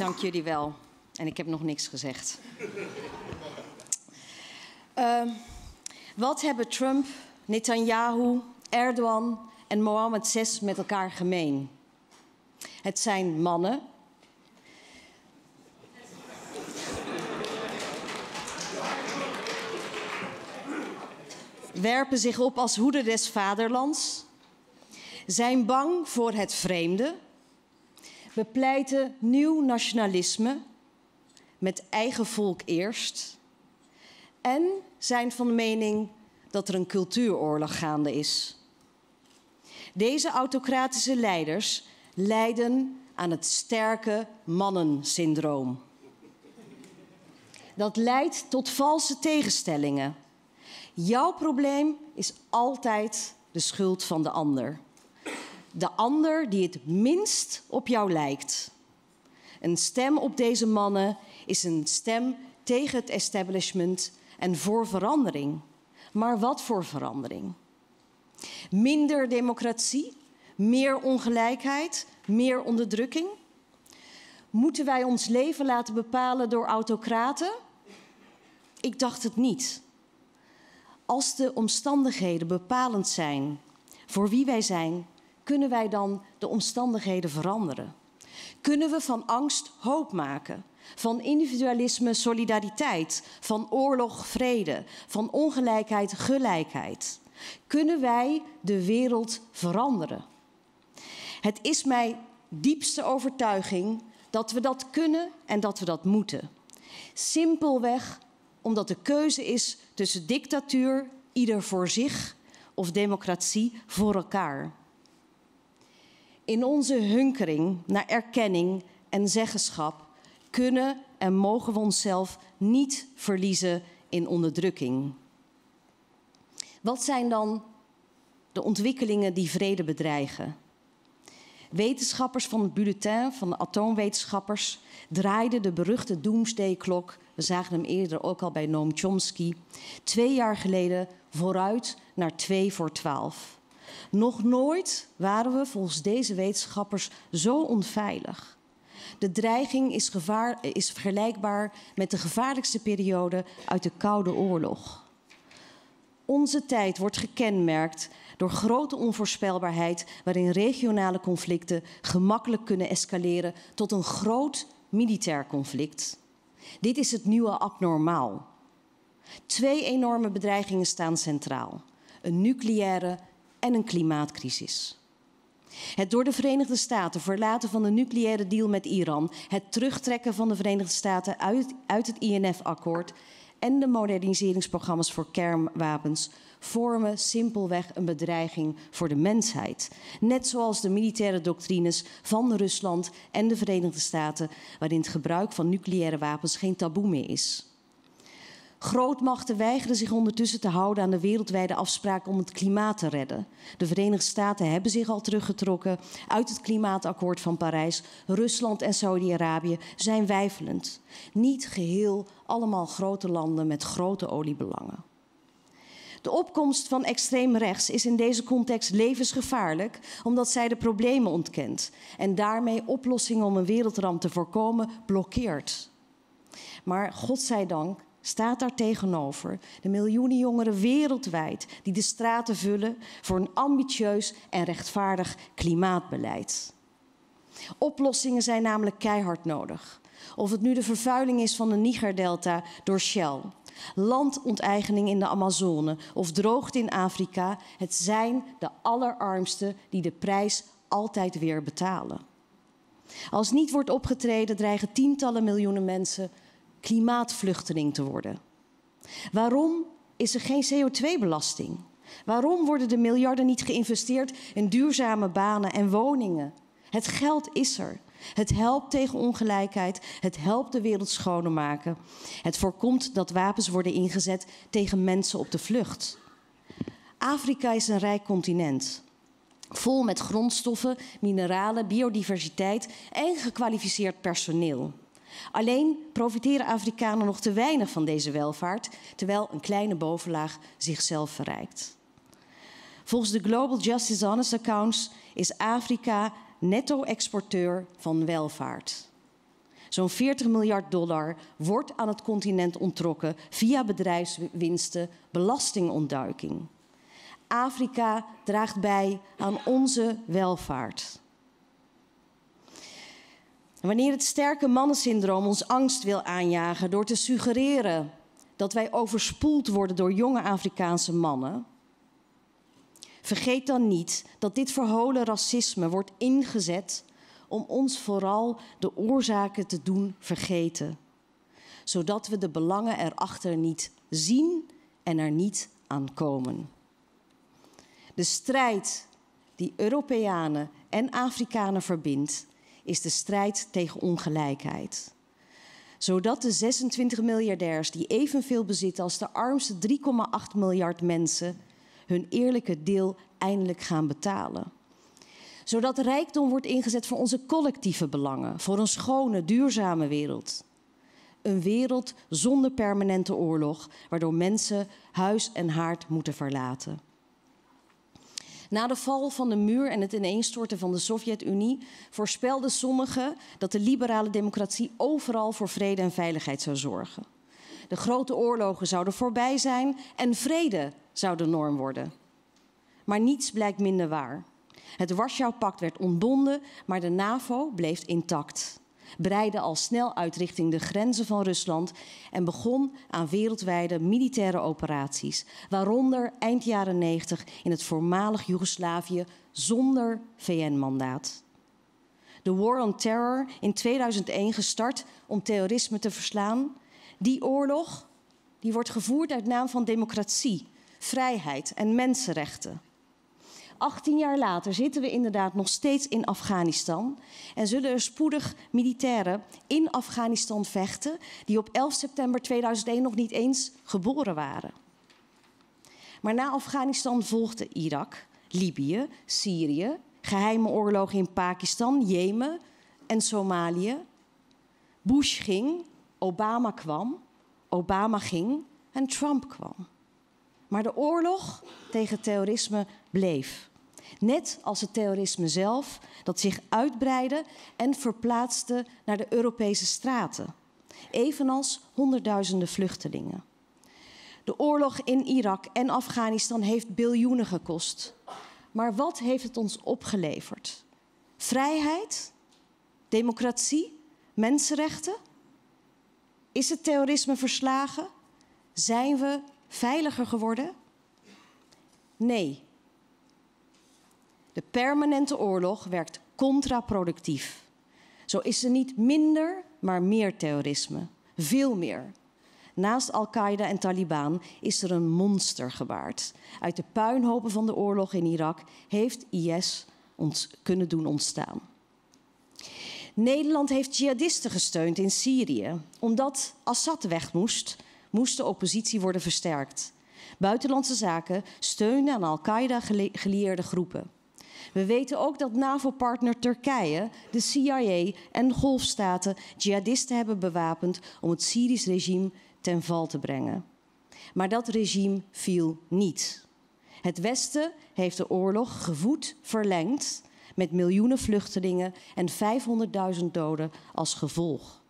Dank jullie wel. En ik heb nog niks gezegd. Ehm, wat hebben Trump, Netanyahu, Erdogan en Mohammed VI met elkaar gemeen? Het zijn mannen. werpen zich op als hoeden des vaderlands, zijn bang voor het vreemde we pleiten nieuw nationalisme met eigen volk eerst en zijn van mening dat er een cultuuroorlog gaande is. Deze autocratische leiders lijden aan het sterke mannensyndroom. Dat leidt tot valse tegenstellingen. Jouw probleem is altijd de schuld van de ander de ander die het minst op jou lijkt. Een stem op deze mannen is een stem tegen het establishment en voor verandering. Maar wat voor verandering? Minder democratie, meer ongelijkheid, meer onderdrukking? Moeten wij ons leven laten bepalen door autocraten? Ik dacht het niet. Als de omstandigheden bepalend zijn voor wie wij zijn, kunnen wij dan de omstandigheden veranderen? Kunnen we van angst hoop maken? Van individualisme solidariteit, van oorlog vrede, van ongelijkheid gelijkheid? Kunnen wij de wereld veranderen? Het is mijn diepste overtuiging dat we dat kunnen en dat we dat moeten. Simpelweg omdat de keuze is tussen dictatuur, ieder voor zich, of democratie voor elkaar. In onze hunkering naar erkenning en zeggenschap kunnen en mogen we onszelf niet verliezen in onderdrukking. Wat zijn dan de ontwikkelingen die vrede bedreigen? Wetenschappers van het bulletin van de atoomwetenschappers draaiden de beruchte doomsday we zagen hem eerder ook al bij Noam Chomsky, twee jaar geleden vooruit naar 2 voor 12. Nog nooit waren we volgens deze wetenschappers zo onveilig. De dreiging is, gevaar, is vergelijkbaar met de gevaarlijkste periode uit de Koude Oorlog. Onze tijd wordt gekenmerkt door grote onvoorspelbaarheid, waarin regionale conflicten gemakkelijk kunnen escaleren tot een groot militair conflict. Dit is het nieuwe abnormaal. Twee enorme bedreigingen staan centraal: een nucleaire en een klimaatcrisis. Het door de Verenigde Staten verlaten van de nucleaire deal met Iran, het terugtrekken van de Verenigde Staten uit, uit het INF-akkoord en de moderniseringsprogramma's voor kernwapens vormen simpelweg een bedreiging voor de mensheid. Net zoals de militaire doctrines van Rusland en de Verenigde Staten, waarin het gebruik van nucleaire wapens geen taboe meer is. Grootmachten weigeren zich ondertussen te houden aan de wereldwijde afspraak om het klimaat te redden. De Verenigde Staten hebben zich al teruggetrokken uit het klimaatakkoord van Parijs. Rusland en Saudi-Arabië zijn weifelend. Niet geheel allemaal grote landen met grote oliebelangen. De opkomst van extreem rechts is in deze context levensgevaarlijk, omdat zij de problemen ontkent en daarmee oplossingen om een wereldramp te voorkomen blokkeert. Maar godzijdank staat daar tegenover de miljoenen jongeren wereldwijd die de straten vullen voor een ambitieus en rechtvaardig klimaatbeleid. Oplossingen zijn namelijk keihard nodig. Of het nu de vervuiling is van de Nigerdelta door Shell, landonteigening in de Amazone of droogte in Afrika, het zijn de allerarmsten die de prijs altijd weer betalen. Als niet wordt opgetreden, dreigen tientallen miljoenen mensen klimaatvluchteling te worden? Waarom is er geen CO2-belasting? Waarom worden de miljarden niet geïnvesteerd in duurzame banen en woningen? Het geld is er. Het helpt tegen ongelijkheid. Het helpt de wereld schoner maken. Het voorkomt dat wapens worden ingezet tegen mensen op de vlucht. Afrika is een rijk continent. Vol met grondstoffen, mineralen, biodiversiteit en gekwalificeerd personeel. Alleen profiteren Afrikanen nog te weinig van deze welvaart, terwijl een kleine bovenlaag zichzelf verrijkt. Volgens de Global Justice Honest Accounts is Afrika netto-exporteur van welvaart. Zo'n 40 miljard dollar wordt aan het continent onttrokken via bedrijfswinsten, belastingontduiking. Afrika draagt bij aan onze welvaart wanneer het sterke mannensyndroom ons angst wil aanjagen door te suggereren dat wij overspoeld worden door jonge Afrikaanse mannen, vergeet dan niet dat dit verholen racisme wordt ingezet om ons vooral de oorzaken te doen vergeten, zodat we de belangen erachter niet zien en er niet aan komen. De strijd die Europeanen en Afrikanen verbindt, is de strijd tegen ongelijkheid. Zodat de 26 miljardairs die evenveel bezitten als de armste 3,8 miljard mensen hun eerlijke deel eindelijk gaan betalen. Zodat rijkdom wordt ingezet voor onze collectieve belangen, voor een schone, duurzame wereld. Een wereld zonder permanente oorlog, waardoor mensen huis en haard moeten verlaten. Na de val van de muur en het ineenstorten van de Sovjet-Unie voorspelden sommigen dat de liberale democratie overal voor vrede en veiligheid zou zorgen. De grote oorlogen zouden voorbij zijn en vrede zou de norm worden. Maar niets blijkt minder waar. Het Warschau-pact werd ontbonden, maar de NAVO bleef intact breidde al snel uit richting de grenzen van Rusland en begon aan wereldwijde militaire operaties, waaronder eind jaren 90 in het voormalig Joegoslavië zonder VN-mandaat. De War on Terror in 2001 gestart om terrorisme te verslaan. Die oorlog die wordt gevoerd uit naam van democratie, vrijheid en mensenrechten. 18 jaar later zitten we inderdaad nog steeds in Afghanistan. En zullen er spoedig militairen in Afghanistan vechten die op 11 september 2001 nog niet eens geboren waren. Maar na Afghanistan volgde Irak, Libië, Syrië, geheime oorlogen in Pakistan, Jemen en Somalië. Bush ging, Obama kwam, Obama ging en Trump kwam. Maar de oorlog tegen terrorisme bleef. Net als het terrorisme zelf, dat zich uitbreidde en verplaatste naar de Europese straten. Evenals honderdduizenden vluchtelingen. De oorlog in Irak en Afghanistan heeft biljoenen gekost. Maar wat heeft het ons opgeleverd? Vrijheid? Democratie? Mensenrechten? Is het terrorisme verslagen? Zijn we veiliger geworden? Nee, de permanente oorlog werkt contraproductief. Zo is er niet minder, maar meer terrorisme. Veel meer. Naast Al-Qaeda en Taliban is er een monster gebaard. Uit de puinhopen van de oorlog in Irak heeft IS ons kunnen doen ontstaan. Nederland heeft jihadisten gesteund in Syrië. Omdat Assad weg moest, moest de oppositie worden versterkt. Buitenlandse zaken steunen aan Al-Qaeda gelieerde groepen. We weten ook dat NAVO-partner Turkije, de CIA en golfstaten jihadisten hebben bewapend om het Syrisch regime ten val te brengen. Maar dat regime viel niet. Het Westen heeft de oorlog gevoed verlengd met miljoenen vluchtelingen en 500.000 doden als gevolg.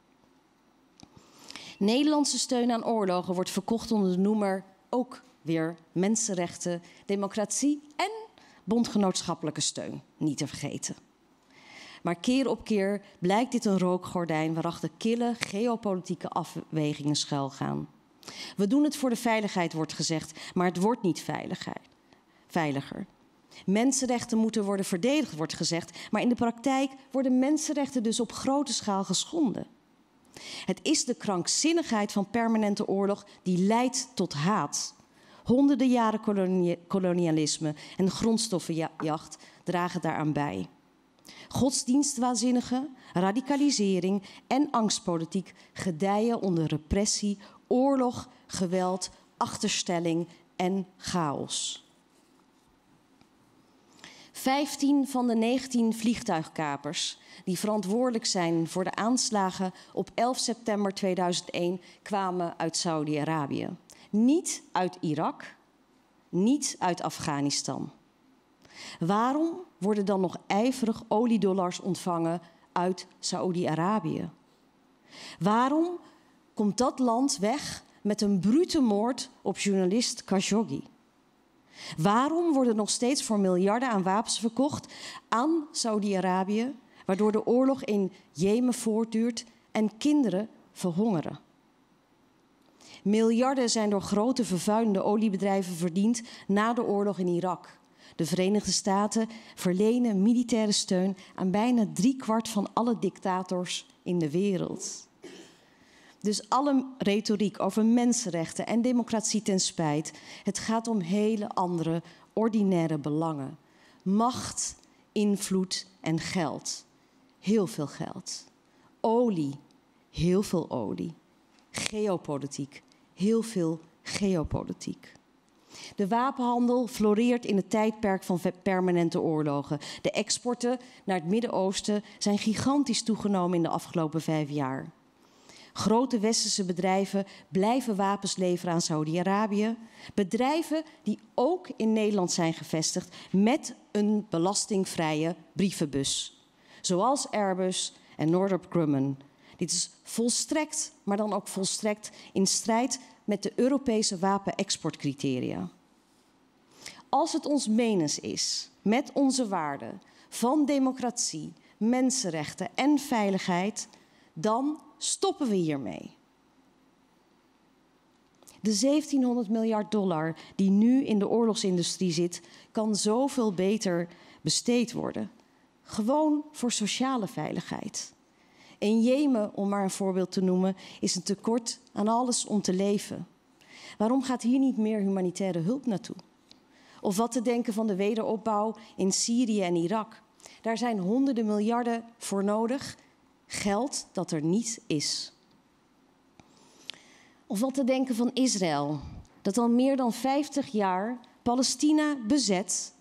Nederlandse steun aan oorlogen wordt verkocht onder de noemer ook weer mensenrechten, democratie en bondgenootschappelijke steun niet te vergeten. Maar keer op keer blijkt dit een rookgordijn waarachter kille geopolitieke afwegingen schuilgaan. We doen het voor de veiligheid, wordt gezegd, maar het wordt niet veiligheid, veiliger. Mensenrechten moeten worden verdedigd, wordt gezegd, maar in de praktijk worden mensenrechten dus op grote schaal geschonden. Het is de krankzinnigheid van permanente oorlog die leidt tot haat. Honderden jaren kolonialisme en grondstoffenjacht dragen daaraan bij. Godsdienstwaanzinnige radicalisering en angstpolitiek gedijen onder repressie, oorlog, geweld, achterstelling en chaos. 15 van de 19 vliegtuigkapers die verantwoordelijk zijn voor de aanslagen op 11 september 2001 kwamen uit Saudi-Arabië. Niet uit Irak, niet uit Afghanistan. Waarom worden dan nog ijverig oliedollars ontvangen uit Saoedi-Arabië? Waarom komt dat land weg met een brute moord op journalist Khashoggi? Waarom worden nog steeds voor miljarden aan wapens verkocht aan Saudi-Arabië, waardoor de oorlog in Jemen voortduurt en kinderen verhongeren? Miljarden zijn door grote vervuilende oliebedrijven verdiend na de oorlog in Irak. De Verenigde Staten verlenen militaire steun aan bijna driekwart van alle dictators in de wereld. Dus alle retoriek over mensenrechten en democratie ten spijt, het gaat om hele andere, ordinaire belangen. Macht, invloed en geld. Heel veel geld. Olie, heel veel olie. Geopolitiek, heel veel geopolitiek. De wapenhandel floreert in het tijdperk van permanente oorlogen. De exporten naar het Midden-Oosten zijn gigantisch toegenomen in de afgelopen vijf jaar. Grote westerse bedrijven blijven wapens leveren aan Saudi-Arabië. Bedrijven die ook in Nederland zijn gevestigd met een belastingvrije brievenbus. Zoals Airbus en Northrop Grumman. Dit is volstrekt, maar dan ook volstrekt in strijd met de Europese wapenexportcriteria. Als het ons menens is met onze waarden van democratie, mensenrechten en veiligheid, dan stoppen we hiermee. De 1700 miljard dollar die nu in de oorlogsindustrie zit, kan zoveel beter besteed worden. Gewoon voor sociale veiligheid. In Jemen, om maar een voorbeeld te noemen, is een tekort aan alles om te leven. Waarom gaat hier niet meer humanitaire hulp naartoe? Of wat te denken van de wederopbouw in Syrië en Irak? Daar zijn honderden miljarden voor nodig, geld dat er niet is. Of wat te denken van Israël, dat al meer dan 50 jaar Palestina bezet,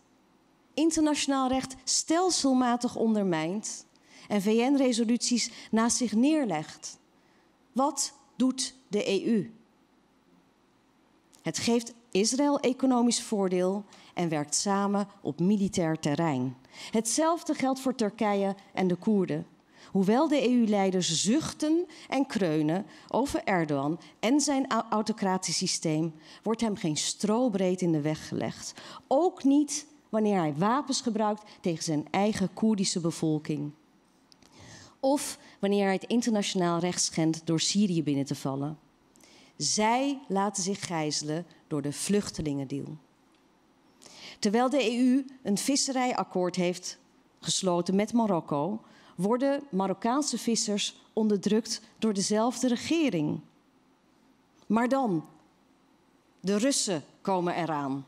internationaal recht stelselmatig ondermijnt en VN-resoluties naast zich neerlegt. Wat doet de EU? Het geeft Israël economisch voordeel en werkt samen op militair terrein. Hetzelfde geldt voor Turkije en de Koerden. Hoewel de EU-leiders zuchten en kreunen over Erdogan en zijn autocratisch systeem, wordt hem geen strobreed in de weg gelegd. Ook niet wanneer hij wapens gebruikt tegen zijn eigen Koerdische bevolking of wanneer hij het internationaal recht schendt door Syrië binnen te vallen. Zij laten zich gijzelen door de vluchtelingendeal. Terwijl de EU een visserijakkoord heeft gesloten met Marokko, worden Marokkaanse vissers onderdrukt door dezelfde regering. Maar dan, de Russen komen eraan.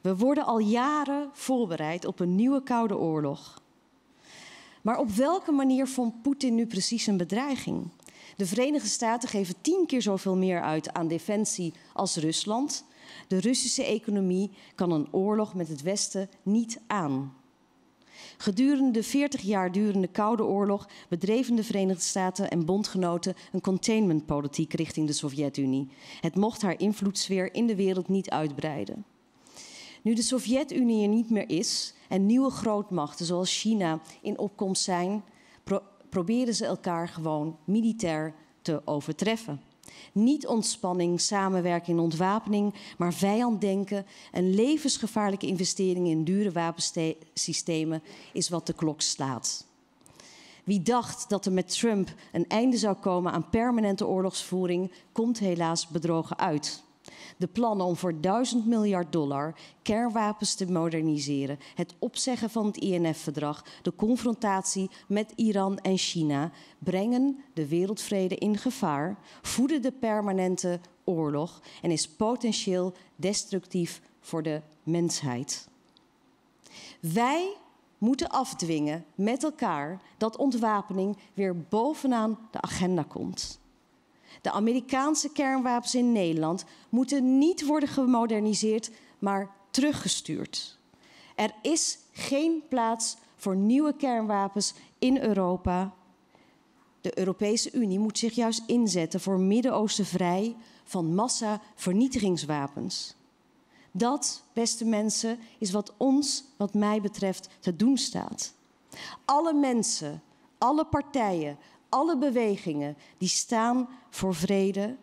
We worden al jaren voorbereid op een nieuwe Koude Oorlog. Maar op welke manier vond Poetin nu precies een bedreiging? De Verenigde Staten geven tien keer zoveel meer uit aan defensie als Rusland. De Russische economie kan een oorlog met het Westen niet aan. Gedurende de 40 jaar durende Koude Oorlog bedreven de Verenigde Staten en bondgenoten een containmentpolitiek richting de Sovjet-Unie. Het mocht haar invloedssfeer in de wereld niet uitbreiden. Nu de Sovjet-Unie er niet meer is en nieuwe grootmachten zoals China in opkomst zijn, proberen ze elkaar gewoon militair te overtreffen. Niet ontspanning, samenwerking en ontwapening, maar vijanddenken en levensgevaarlijke investeringen in dure wapensystemen is wat de klok slaat. Wie dacht dat er met Trump een einde zou komen aan permanente oorlogsvoering, komt helaas bedrogen uit. De plannen om voor 1000 miljard dollar kernwapens te moderniseren, het opzeggen van het INF-verdrag, de confrontatie met Iran en China brengen de wereldvrede in gevaar, voeden de permanente oorlog en is potentieel destructief voor de mensheid. Wij moeten afdwingen met elkaar dat ontwapening weer bovenaan de agenda komt. De Amerikaanse kernwapens in Nederland moeten niet worden gemoderniseerd, maar teruggestuurd. Er is geen plaats voor nieuwe kernwapens in Europa. De Europese Unie moet zich juist inzetten voor Midden-Oosten vrij van massa-vernietigingswapens. Dat, beste mensen, is wat ons, wat mij betreft, te doen staat. Alle mensen, alle partijen, alle bewegingen die staan voor vrede,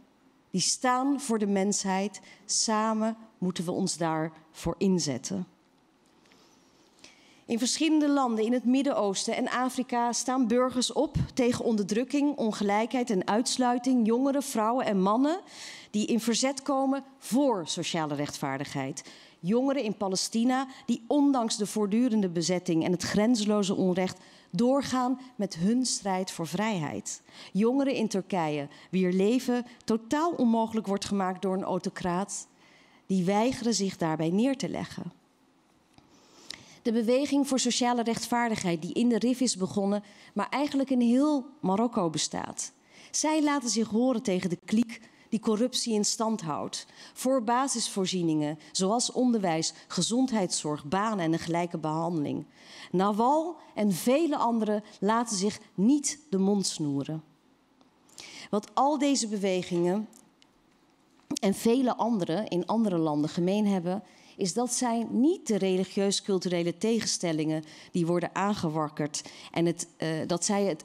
die staan voor de mensheid. Samen moeten we ons daarvoor inzetten. In verschillende landen in het Midden-Oosten en Afrika staan burgers op tegen onderdrukking, ongelijkheid en uitsluiting. Jongeren, vrouwen en mannen die in verzet komen voor sociale rechtvaardigheid. Jongeren in Palestina die ondanks de voortdurende bezetting en het grenzeloze onrecht doorgaan met hun strijd voor vrijheid. Jongeren in Turkije, wier leven totaal onmogelijk wordt gemaakt door een autocraat, die weigeren zich daarbij neer te leggen. De beweging voor sociale rechtvaardigheid, die in de RIF is begonnen, maar eigenlijk in heel Marokko bestaat. Zij laten zich horen tegen de kliek die corruptie in stand houdt. Voor basisvoorzieningen zoals onderwijs, gezondheidszorg, banen en een gelijke behandeling. Nawal en vele anderen laten zich niet de mond snoeren. Wat al deze bewegingen en vele anderen in andere landen gemeen hebben, is dat zijn niet de religieus-culturele tegenstellingen die worden aangewakkerd. En het, eh, dat zij het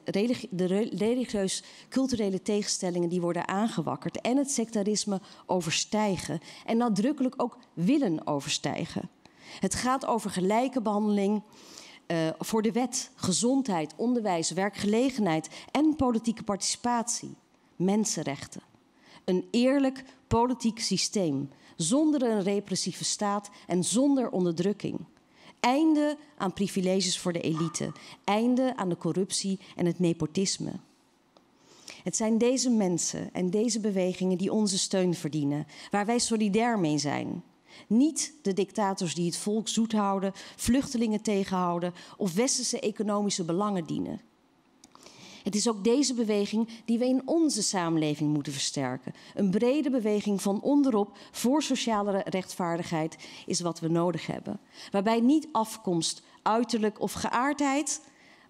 de religieus-culturele tegenstellingen die worden aangewakkerd en het sectarisme overstijgen. En nadrukkelijk ook willen overstijgen. Het gaat over gelijke behandeling. Eh, voor de wet, gezondheid, onderwijs, werkgelegenheid en politieke participatie, mensenrechten een eerlijk politiek systeem, zonder een repressieve staat en zonder onderdrukking. Einde aan privileges voor de elite, einde aan de corruptie en het nepotisme. Het zijn deze mensen en deze bewegingen die onze steun verdienen, waar wij solidair mee zijn. Niet de dictators die het volk zoet houden, vluchtelingen tegenhouden of westerse economische belangen dienen. Het is ook deze beweging die we in onze samenleving moeten versterken. Een brede beweging van onderop voor sociale rechtvaardigheid is wat we nodig hebben. Waarbij niet afkomst, uiterlijk of geaardheid,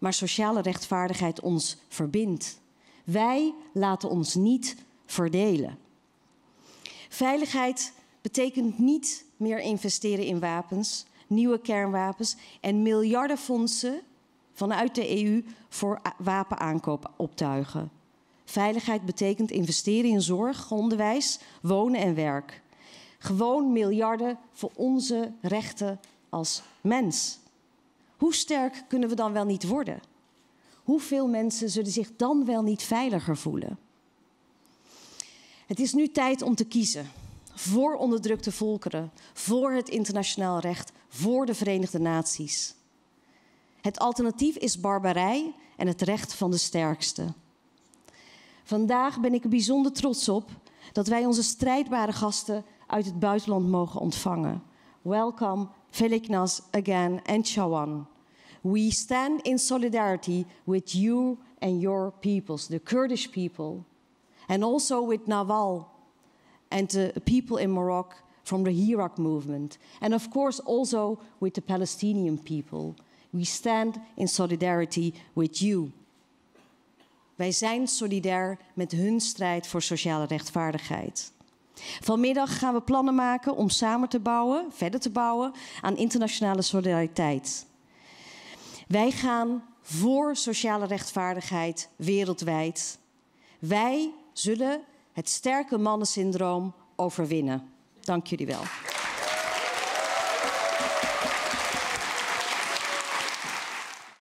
maar sociale rechtvaardigheid ons verbindt. Wij laten ons niet verdelen. Veiligheid betekent niet meer investeren in wapens, nieuwe kernwapens en miljardenfondsen vanuit de EU voor wapenaankoop optuigen. Veiligheid betekent investeren in zorg, onderwijs, wonen en werk. Gewoon miljarden voor onze rechten als mens. Hoe sterk kunnen we dan wel niet worden? Hoeveel mensen zullen zich dan wel niet veiliger voelen? Het is nu tijd om te kiezen. Voor onderdrukte volkeren, voor het internationaal recht, voor de Verenigde Naties. Het alternatief is barbarij en het recht van de sterkste. Vandaag ben ik er bijzonder trots op dat wij onze strijdbare gasten uit het buitenland mogen ontvangen. Welcome, Feliknas again and Chawan. We stand in solidarity with you and your peoples, the Kurdish people, and also with Nawal and the people in Morocco from the Hirak movement, and of course also with the Palestinian people. We stand in solidarity with you. Wij zijn solidair met hun strijd voor sociale rechtvaardigheid. Vanmiddag gaan we plannen maken om samen te bouwen, verder te bouwen aan internationale solidariteit. Wij gaan voor sociale rechtvaardigheid wereldwijd. Wij zullen het sterke mannen syndroom overwinnen. Dank jullie wel.